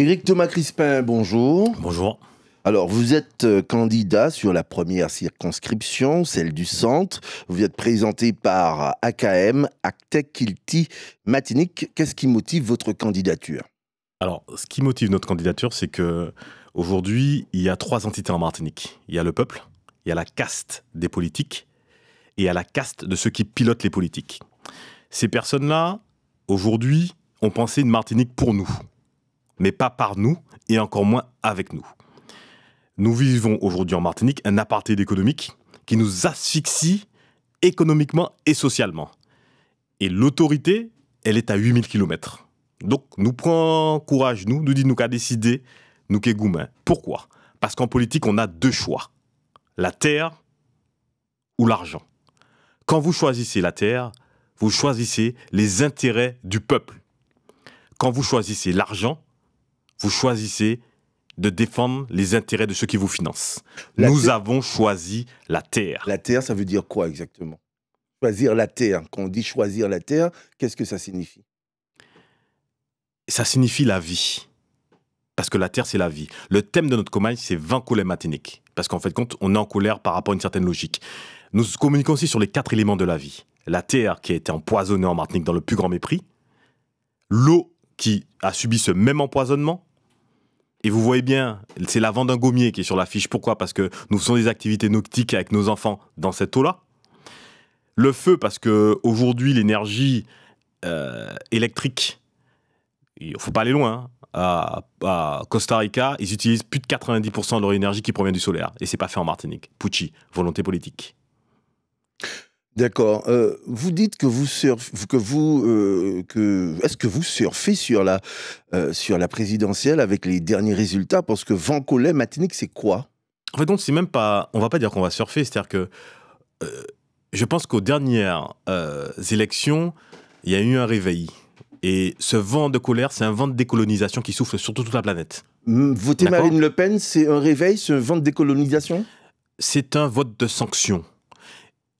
Éric Thomas Crispin, bonjour. Bonjour. Alors, vous êtes euh, candidat sur la première circonscription, celle du centre. Vous êtes présenté par AKM, Actec Kilti Martinique. Qu'est-ce qui motive votre candidature Alors, ce qui motive notre candidature, c'est que aujourd'hui, il y a trois entités en Martinique. Il y a le peuple, il y a la caste des politiques et il y a la caste de ceux qui pilotent les politiques. Ces personnes-là, aujourd'hui, ont pensé une Martinique pour nous mais pas par nous et encore moins avec nous. Nous vivons aujourd'hui en Martinique un apartheid économique qui nous asphyxie économiquement et socialement. Et l'autorité, elle est à 8000 km. Donc nous prenons courage, nous, nous dit nous qu'à décider, nous qu'est Pourquoi Parce qu'en politique, on a deux choix. La terre ou l'argent. Quand vous choisissez la terre, vous choisissez les intérêts du peuple. Quand vous choisissez l'argent, vous choisissez de défendre les intérêts de ceux qui vous financent. Nous avons choisi la terre. La terre, ça veut dire quoi exactement Choisir la terre. Quand on dit choisir la terre, qu'est-ce que ça signifie Ça signifie la vie. Parce que la terre, c'est la vie. Le thème de notre commune, c'est 20 couleurs Martinique. Parce qu'en fait, compte, on est en colère par rapport à une certaine logique. Nous communiquons aussi sur les quatre éléments de la vie. La terre qui a été empoisonnée en Martinique dans le plus grand mépris. L'eau qui a subi ce même empoisonnement et vous voyez bien, c'est l'avant d'un gommier qui est sur l'affiche. Pourquoi Parce que nous faisons des activités nautiques avec nos enfants dans cette eau-là. Le feu, parce que aujourd'hui l'énergie euh, électrique, il faut pas aller loin. Hein. À, Costa Rica, ils utilisent plus de 90% de leur énergie qui provient du solaire. Et c'est pas fait en Martinique. Pucci, volonté politique. D'accord. Euh, vous dites que vous que vous euh, est-ce que vous surfez sur la euh, sur la présidentielle avec les derniers résultats parce que vent collet Matinique c'est quoi En fait donc c'est même pas on va pas dire qu'on va surfer, c'est-à-dire que je pense qu'aux dernières élections, il y a eu un réveil. Et ce vent de colère, c'est un vent de décolonisation qui souffle sur toute la planète. Voter Marine Le Pen, c'est un réveil, c'est un vent de décolonisation C'est un vote de sanction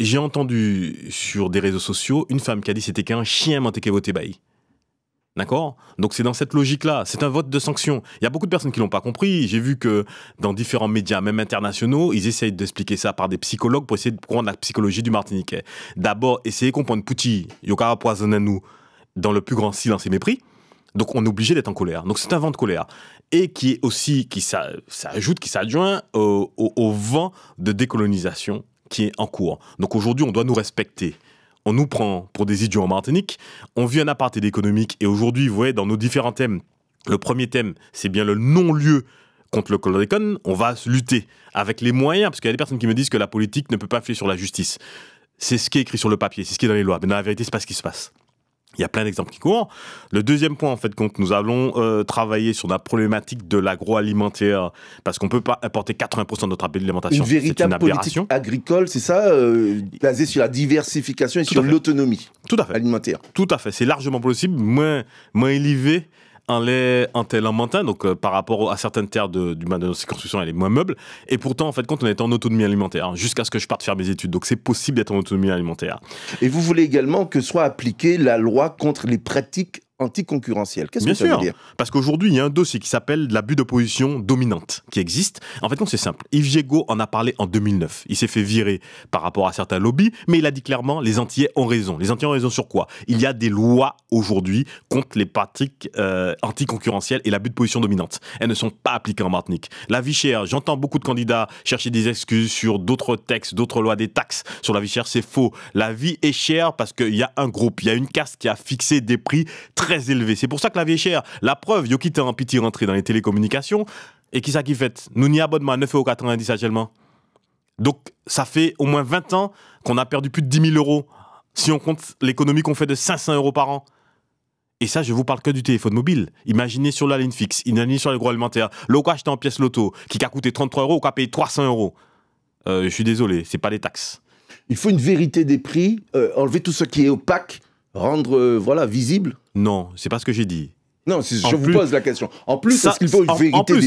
j'ai entendu sur des réseaux sociaux une femme qui a dit c'était qu'un chien mantequé voté bail. D'accord Donc c'est dans cette logique-là, c'est un vote de sanction. Il y a beaucoup de personnes qui l'ont pas compris. J'ai vu que dans différents médias, même internationaux, ils essayent d'expliquer ça par des psychologues pour essayer de comprendre la psychologie du Martiniquais. D'abord, essayer de comprendre Pouti, Yokara nous dans le plus grand silence et mépris. Donc on est obligé d'être en colère. Donc c'est un vent de colère. Et qui est aussi, qui s'ajoute, qui s'adjoint au, au, au, vent de décolonisation qui est en cours. Donc aujourd'hui, on doit nous respecter. On nous prend pour des idiots en Martinique. On vit un aparté d'économique Et aujourd'hui, vous voyez, dans nos différents thèmes, le premier thème, c'est bien le non-lieu contre le chlordécone. On va se lutter avec les moyens, parce qu'il y a des personnes qui me disent que la politique ne peut pas faire sur la justice. C'est ce qui est écrit sur le papier, c'est ce qui est dans les lois. Mais dans la vérité, c'est pas ce qui se passe. Il y a plein d'exemples qui courent. Le deuxième point, en fait, quand nous allons euh, travailler sur la problématique de l'agroalimentaire, parce qu'on peut pas importer 80% de notre alimentation. Une véritable une politique agricole, c'est ça, euh, basé sur la diversification et sur l'autonomie Tout à fait. alimentaire. Tout à fait. C'est largement possible, moins, moins élevé en tel en montant, donc euh, par rapport à certaines terres de, du de ces constructions, elle est moins meuble. Et pourtant, en fait, quand on est en autonomie alimentaire, hein, jusqu'à ce que je parte faire mes études. Donc c'est possible d'être en autonomie alimentaire. Et vous voulez également que soit appliquée la loi contre les pratiques anticoncurrentiel. Qu'est-ce que ça sûr, veut dire Parce qu'aujourd'hui, il y a un dossier qui s'appelle l'abus de position dominante qui existe. En fait, non, c'est simple. Yves Jégo en a parlé en 2009. Il s'est fait virer par rapport à certains lobbies, mais il a dit clairement les Antillais ont raison. Les Antillais ont raison sur quoi Il y a des lois aujourd'hui contre les pratiques euh, anticoncurrentielles et l'abus de position dominante. Elles ne sont pas appliquées en Martinique. La vie chère, j'entends beaucoup de candidats chercher des excuses sur d'autres textes, d'autres lois, des taxes sur la vie chère, c'est faux. La vie est chère parce qu'il y a un groupe, il y a une caste qui a fixé des prix très très élevé. C'est pour ça que la vie est chère. La preuve, yo qui en pitié rentré dans les télécommunications, et qui ça qui fait Nous n'y abonnement à 9,90€ actuellement. Donc, ça fait au moins 20 ans qu'on a perdu plus de 10 000 euros si on compte l'économie qu'on fait de 500 euros par an. Et ça, je vous parle que du téléphone mobile. Imaginez sur la ligne fixe, imaginez sur l'agroalimentaire, le qu'a acheté en pièce loto, qui a coûté 33 euros ou qui a payé 300 euros. Euh, je suis désolé, c'est pas les taxes. Il faut une vérité des prix, euh, enlever tout ce qui est opaque, rendre euh, voilà visible non, c'est pas ce que j'ai dit. Non, je vous pose la question. En plus,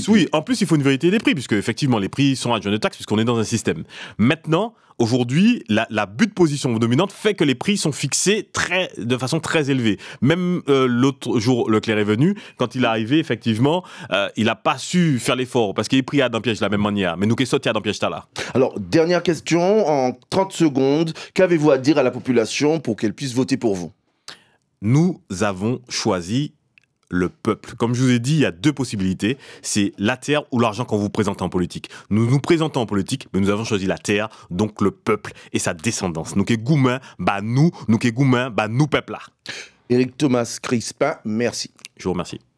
Oui, en plus, il faut une vérité des prix, puisque effectivement, les prix sont adjoints de taxes, puisqu'on est dans un système. Maintenant, aujourd'hui, la, la but de position dominante fait que les prix sont fixés très, de façon très élevée. Même euh, l'autre jour, Leclerc est venu, quand il est arrivé, effectivement, euh, il n'a pas su faire l'effort, parce qu'il est pris à d'un piège de la même manière. Mais nous, qu'est-ce qu'il y d'un piège là Alors, dernière question, en 30 secondes, qu'avez-vous à dire à la population pour qu'elle puisse voter pour vous nous avons choisi le peuple. Comme je vous ai dit, il y a deux possibilités. C'est la terre ou l'argent qu'on vous présente en politique. Nous nous présentons en politique, mais nous avons choisi la terre, donc le peuple et sa descendance. Nous qui goumin, bah nous, nous qui goumin, bah nous peuple là. Éric Thomas Crispin, merci. Je vous remercie.